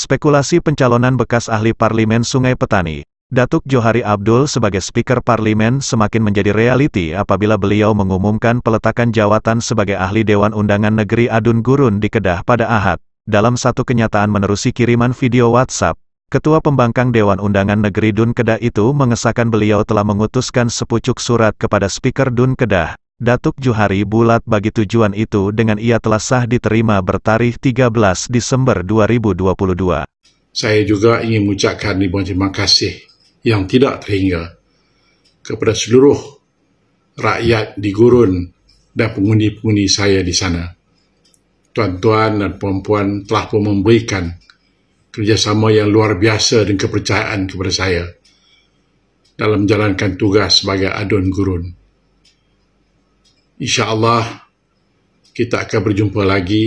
Spekulasi pencalonan bekas ahli parlemen Sungai Petani, Datuk Johari Abdul sebagai Speaker Parlemen semakin menjadi realiti apabila beliau mengumumkan peletakan jawatan sebagai ahli Dewan Undangan Negeri Adun Gurun di Kedah pada Ahad. Dalam satu kenyataan menerusi kiriman video WhatsApp, Ketua Pembangkang Dewan Undangan Negeri Dun Kedah itu mengesahkan beliau telah mengutuskan sepucuk surat kepada Speaker Dun Kedah, Datuk Juhari bulat bagi tujuan itu dengan ia telah sah diterima bertarikh 13 Disember 2022. Saya juga ingin mengucapkan ribuan terima kasih yang tidak terhingga kepada seluruh rakyat di gurun dan pengundi-pengundi saya di sana. Tuan-tuan dan puan-puan telah pun memberikan kerjasama yang luar biasa dan kepercayaan kepada saya dalam menjalankan tugas sebagai adun gurun. InsyaAllah kita akan berjumpa lagi.